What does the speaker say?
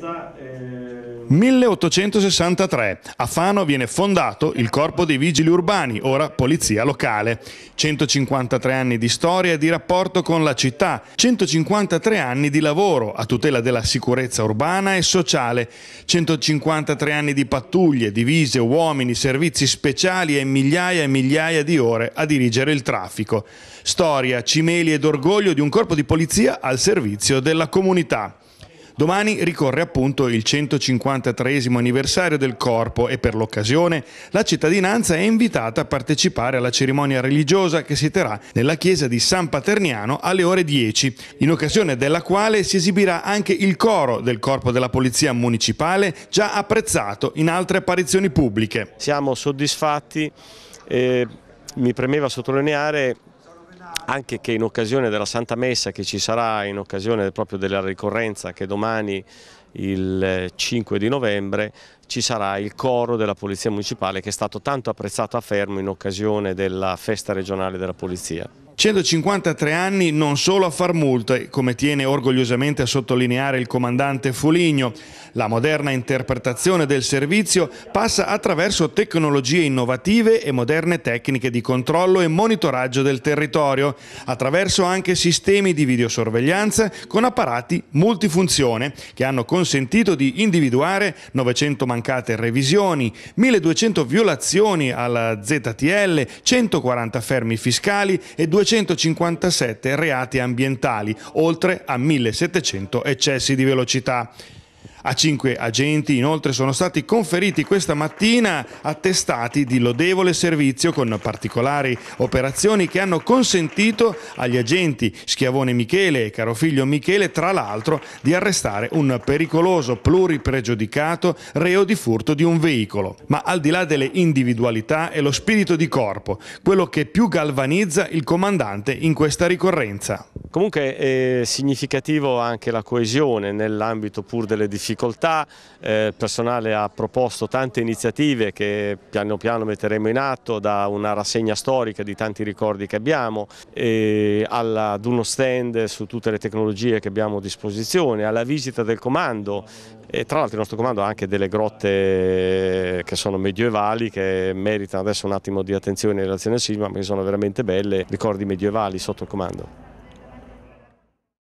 partenza... Eh... 1863. A Fano viene fondato il Corpo dei Vigili Urbani, ora Polizia Locale. 153 anni di storia e di rapporto con la città, 153 anni di lavoro a tutela della sicurezza urbana e sociale, 153 anni di pattuglie, divise, uomini, servizi speciali e migliaia e migliaia di ore a dirigere il traffico. Storia, cimeli ed orgoglio di un corpo di polizia al servizio della comunità. Domani ricorre appunto il 153 anniversario del corpo e per l'occasione la cittadinanza è invitata a partecipare alla cerimonia religiosa che si terrà nella chiesa di San Paterniano alle ore 10, in occasione della quale si esibirà anche il coro del corpo della polizia municipale già apprezzato in altre apparizioni pubbliche. Siamo soddisfatti e mi premeva sottolineare anche che in occasione della Santa Messa che ci sarà in occasione proprio della ricorrenza che domani il 5 eh, di novembre ci sarà il coro della Polizia Municipale che è stato tanto apprezzato a Fermo in occasione della festa regionale della Polizia. 153 anni non solo a far multe, come tiene orgogliosamente a sottolineare il comandante Foligno. La moderna interpretazione del servizio passa attraverso tecnologie innovative e moderne tecniche di controllo e monitoraggio del territorio, attraverso anche sistemi di videosorveglianza con apparati multifunzione che hanno consentito di individuare 900 mancate revisioni, 1200 violazioni alla ZTL, 140 fermi fiscali e 200 257 reati ambientali, oltre a 1700 eccessi di velocità. A cinque agenti inoltre sono stati conferiti questa mattina attestati di lodevole servizio con particolari operazioni che hanno consentito agli agenti Schiavone Michele e caro figlio Michele tra l'altro di arrestare un pericoloso pluripregiudicato reo di furto di un veicolo. Ma al di là delle individualità è lo spirito di corpo, quello che più galvanizza il comandante in questa ricorrenza. Comunque è significativo anche la coesione nell'ambito pur delle difficoltà, eh, il personale ha proposto tante iniziative che piano piano metteremo in atto, da una rassegna storica di tanti ricordi che abbiamo, alla, ad uno stand su tutte le tecnologie che abbiamo a disposizione, alla visita del comando e tra l'altro il nostro comando ha anche delle grotte che sono medievali che meritano adesso un attimo di attenzione in relazione al sisma perché sono veramente belle, ricordi medievali sotto il comando.